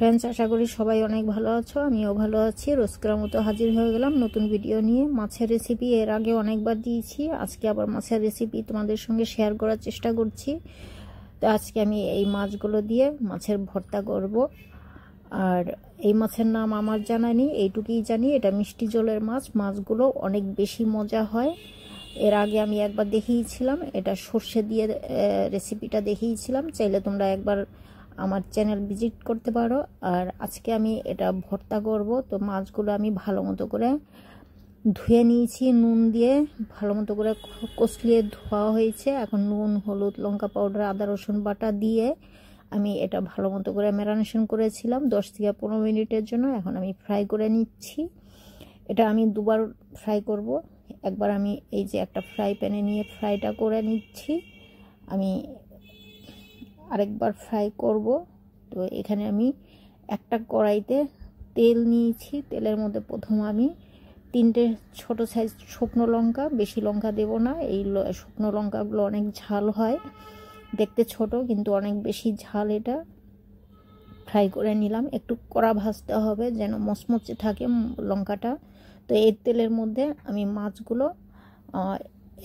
friends আশা করি সবাই অনেক ভালো আছো আমিও ভালো আছি রোজকার মতো হাজির হয়ে গেলাম নতুন ভিডিও নিয়ে মাছের রেসিপি এর আগে অনেকবার দিয়েছি আজকে আবার মাছের রেসিপি তোমাদের সঙ্গে শেয়ার করার চেষ্টা করছি তো আজকে আমি এই মাছগুলো দিয়ে মাছের ভর্তা করব আর এই মাছের নাম আমার জানা নেই এইটুকুই জানি এটা মিষ্টি জলের মাছ মাছগুলো অনেক বেশি মজা হয় এর আগে আমি একবার দেখিয়েছিলাম এটা সর্ষে দিয়ে রেসিপিটা দেখিয়েছিলাম চাইলে তোমরা একবার আমার চ্যানেল ভিজিট করতে পারো আর আজকে আমি এটা ভর্তা করব তো মাছগুলো আমি ভালো মতো করে ধুয়ে নিয়েছি নুন দিয়ে ভালো মতো করে কষলিয়ে ধোয়া হয়েছে এখন নুন হলুদ লঙ্কা পাউডার আদা রসুন বাটা দিয়ে আমি এটা ভালো মতো করে ম্যারানেশন করেছিলাম দশ থেকে পনেরো মিনিটের জন্য এখন আমি ফ্রাই করে নিচ্ছি এটা আমি দুবার ফ্রাই করব একবার আমি এই যে একটা ফ্রাই প্যানে নিয়ে ফ্রাইটা করে নিচ্ছি আমি আরেকবার ফ্রাই করব তো এখানে আমি একটা কড়াইতে তেল নিয়েছি তেলের মধ্যে প্রথম আমি তিনটে ছোট সাইজ শুকনো লঙ্কা বেশি লঙ্কা দেব না এই শুকনো লঙ্কাগুলো অনেক ঝাল হয় দেখতে ছোট কিন্তু অনেক বেশি ঝাল এটা ফ্রাই করে নিলাম একটু কড়া ভাজতে হবে যেন মচমচে থাকে লঙ্কাটা তো এই তেলের মধ্যে আমি মাছগুলো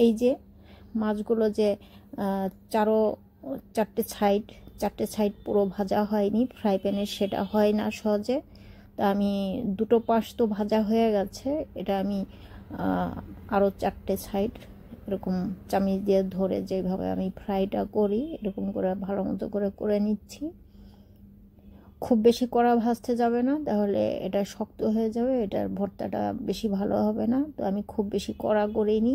এই যে মাছগুলো যে চারো চারটে সাইড চারটে সাইড পুরো ভাজা হয়নি ফ্রাই প্যানে সেটা হয় না সহজে তো আমি দুটো পাশ তো ভাজা হয়ে গেছে এটা আমি আরও চারটে সাইড এরকম চামিচ দিয়ে ধরে যেভাবে আমি ফ্রাইটা করি এরকম করে ভালো মতো করে করে নিচ্ছি খুব বেশি কড়া ভাজতে যাবে না তাহলে এটা শক্ত হয়ে যাবে এটার ভর্তাটা বেশি ভালো হবে না তো আমি খুব বেশি কড়া করিনি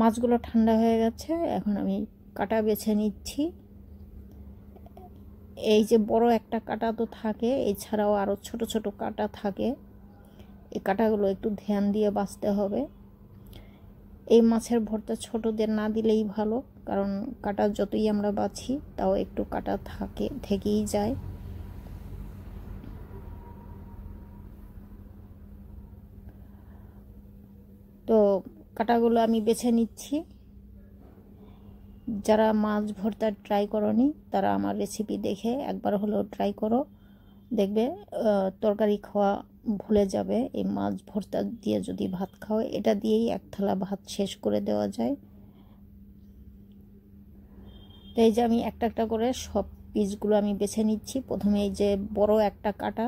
মাছগুলো ঠান্ডা হয়ে গেছে এখন আমি কাটা বেছে নিচ্ছি এই যে বড় একটা কাটা তো থাকে এছাড়াও আরও ছোট ছোট কাটা থাকে এই কাটাগুলো একটু ধ্যান দিয়ে বাঁচতে হবে এই মাছের ভর্তা ছোটদের না দিলেই ভালো কারণ কাটা যতই আমরা বাছি তাও একটু কাটা থাকে থেকেই যায় তো কাটাগুলো আমি বেছে নিচ্ছি যারা মাছ ভর্তা ট্রাই করনি তারা আমার রেসিপি দেখে একবার হলেও ট্রাই করো দেখবে তরকারি খাওয়া ভুলে যাবে এই মাছ ভর্তা দিয়ে যদি ভাত খাও এটা দিয়েই এক থালা ভাত শেষ করে দেওয়া যায় তো এই যে আমি একটা একটা করে সব পিসগুলো আমি বেছে নিচ্ছি প্রথমে এই যে বড় একটা কাটা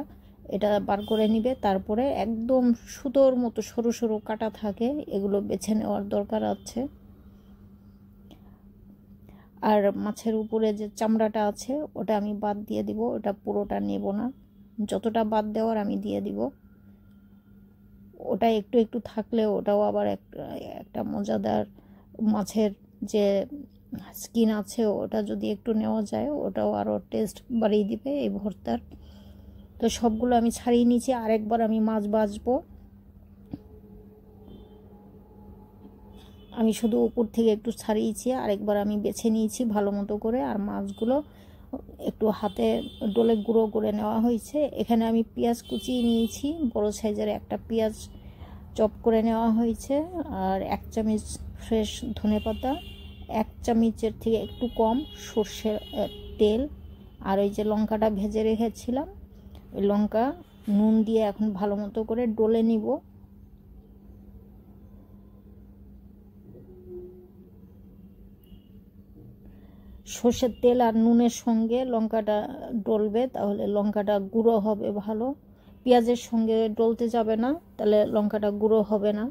এটা বার করে নিবে তারপরে একদম সুতোর মতো সরু সরু কাটা থাকে এগুলো বেছে নেওয়ার দরকার আছে আর মাছের উপরে যে চামড়াটা আছে ওটা আমি বাদ দিয়ে দিব ওটা পুরোটা নেব না যতটা বাদ দেওয়ার আমি দিয়ে দিব ওটা একটু একটু থাকলে ওটাও আবার একটা একটা মজাদার মাছের যে স্কিন আছে ওটা যদি একটু নেওয়া যায় ওটাও আরও টেস্ট বাড়িয়ে দিবে এই ভর্তার তো সবগুলো আমি ছাড়িয়ে নিয়েছি আরেকবার আমি মাছ বাজবো আমি শুধু উপর থেকে একটু ছাড়িয়েছি আরেকবার আমি বেছে নিয়েছি ভালো মতো করে আর মাছগুলো একটু হাতে ডোলে গুঁড়ো করে নেওয়া হয়েছে এখানে আমি পেঁয়াজ কুচিয়ে নিয়েছি বড় সাইজের একটা পেঁয়াজ চপ করে নেওয়া হয়েছে আর এক চামচ ফ্রেশ ধনে পাতা এক চামচের থেকে একটু কম সর্ষের তেল আর ওই যে লঙ্কাটা ভেজে রেখেছিলাম ওই লঙ্কা নুন দিয়ে এখন ভালো মতো করে ডলে নিব সর্ষের তেল আর নুনের সঙ্গে লঙ্কাটা ডলবে তাহলে লঙ্কাটা গুঁড়ো হবে ভালো পেঁয়াজের সঙ্গে ডলতে যাবে না তাহলে লঙ্কাটা গুঁড়ো হবে না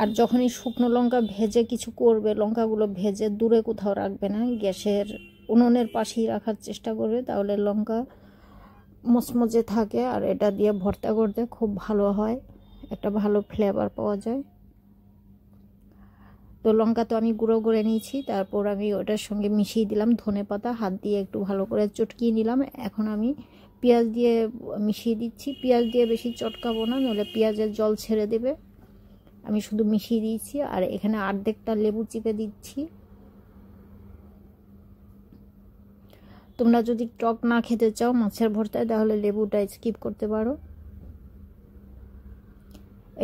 আর যখনই শুকনো লঙ্কা ভেজে কিছু করবে লঙ্কাগুলো ভেজে দূরে কোথাও রাখবে না গ্যাসের উনুনের পাশেই রাখার চেষ্টা করবে তাহলে লঙ্কা মচমচে থাকে আর এটা দিয়ে ভর্তা করতে খুব ভালো হয় একটা ভালো ফ্লেভার পাওয়া যায় তো লঙ্কা তো আমি গুঁড়ো করে নিয়েছি তারপর আমি ওটার সঙ্গে মিশিয়ে দিলাম ধনে পাতা হাত দিয়ে একটু ভালো করে চটকিয়ে নিলাম এখন আমি পেঁয়াজ দিয়ে মিশিয়ে দিচ্ছি পেঁয়াজ দিয়ে বেশি চটকাবো না নইলে পেঁয়াজের জল ছেড়ে দেবে আমি শুধু মিশিয়ে দিয়েছি আর এখানে অর্ধেকটা লেবু চিপে দিচ্ছি তোমরা যদি টক না খেতে চাও মাছের ভর্তায় তাহলে লেবুটা স্কিপ করতে পারো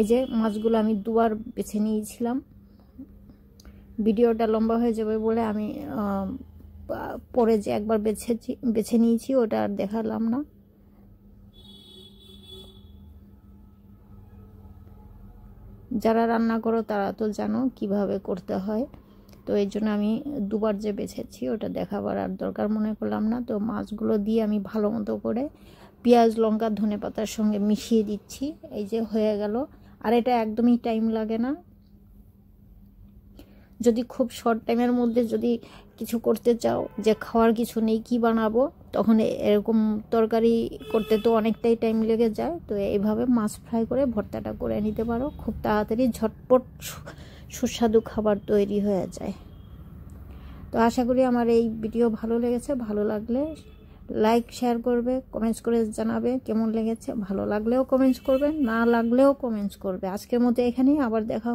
এই যে মাছগুলো আমি দুবার বেছে নিয়েছিলাম ভিডিওটা লম্বা হয়ে যাবে বলে আমি পরে যে একবার বেছেছি বেছে নিয়েছি ওটা আর দেখালাম না যারা রান্না করো তারা তো জানো কিভাবে করতে হয় তো এই জন্য আমি দুবার যে বেছেছি ওটা দেখাবার আর দরকার মনে করলাম না তো মাছগুলো দিয়ে আমি ভালো মতো করে পেঁয়াজ লঙ্কা ধনে পাতার সঙ্গে মিশিয়ে দিচ্ছি এই যে হয়ে গেল আর এটা একদমই টাইম লাগে না যদি খুব শর্ট টাইমের মধ্যে যদি কিছু করতে চাও যে খাওয়ার কিছু নেই কি বানাবো তখন এরকম তরকারি করতে তো অনেকটাই টাইম লেগে যায় তো এইভাবে মাছ ফ্রাই করে ভর্তাটা করে নিতে পারো খুব তাড়াতাড়ি ঝটপট সুস্বাদু খাবার তৈরি হয়ে যায় তো আশা করি আমার এই ভিডিও ভালো লেগেছে ভালো লাগলে লাইক শেয়ার করবে কমেন্টস করে জানাবে কেমন লেগেছে ভালো লাগলেও কমেন্টস করবে না লাগলেও কমেন্টস করবে আজকের মতো এখানেই আবার দেখা